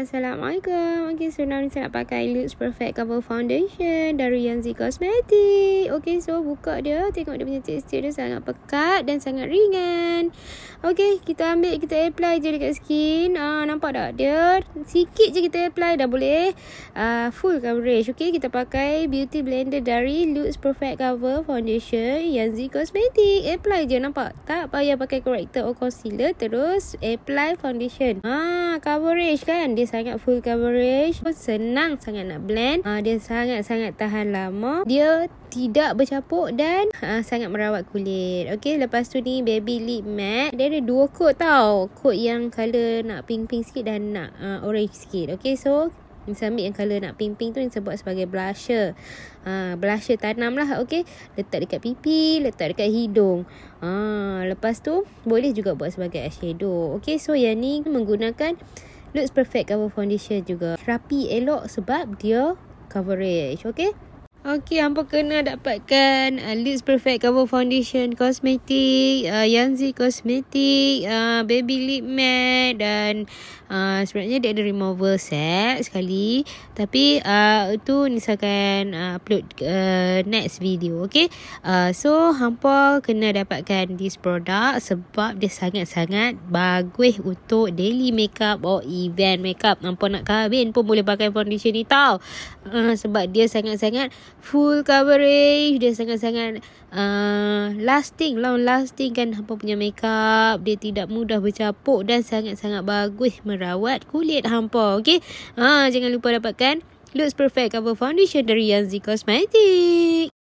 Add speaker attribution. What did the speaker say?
Speaker 1: Assalamualaikum. Okay, so now ni saya nak pakai Lutz Perfect Cover Foundation dari Yanzi Cosmetics. Okay, so buka dia. Tengok dia punya texture dia sangat pekat dan sangat ringan. Okay, kita ambil, kita apply je dekat skin. Ah, nampak tak? Dia sikit je kita apply dah boleh uh, full coverage. Okay, kita pakai beauty blender dari Lutz Perfect Cover Foundation Yanzi Cosmetic. Apply je, nampak? Tak payah pakai corrector or concealer. Terus apply foundation. Ah, coverage kan? Dia sangat full coverage. Oh, senang sangat nak blend. Ah, dia sangat-sangat tahan lama. Dia tidak bercapuk dan uh, sangat merawat kulit. Okay, lepas tu ni baby lip matte ada dua coat tau. Coat yang colour nak pink-pink sikit dan nak uh, orange sikit. Okay, so ni ambil yang colour nak pink-pink tu yang saya buat sebagai blusher. Uh, blusher tanam lah, okay. Letak dekat pipi, letak dekat hidung. Uh, lepas tu, boleh juga buat sebagai eyeshadow. Okay, so yang ni menggunakan Looks Perfect Cover Foundation juga. Rapi, elok sebab dia coverage, okay. Okey, hampa kena dapatkan uh, Lips Perfect Cover Foundation Cosmetic, uh, Yanzi Cosmetic, uh, Baby Lip Matte dan uh, sebenarnya dia ada remover set sekali. Tapi uh, itu misalkan uh, upload uh, next video, okey. Uh, so, hampa kena dapatkan this product sebab dia sangat-sangat bagus untuk daily makeup or event makeup. Hampa nak kahwin pun boleh pakai foundation ni tau. Uh, sebab dia sangat-sangat full coverage dia sangat-sangat uh, lasting long lah. lasting kan hampa punya makeup dia tidak mudah bercapuk dan sangat-sangat bagus merawat kulit hampa okay? ha uh, jangan lupa dapatkan looks perfect cover foundation dari Yanzi Cosmetics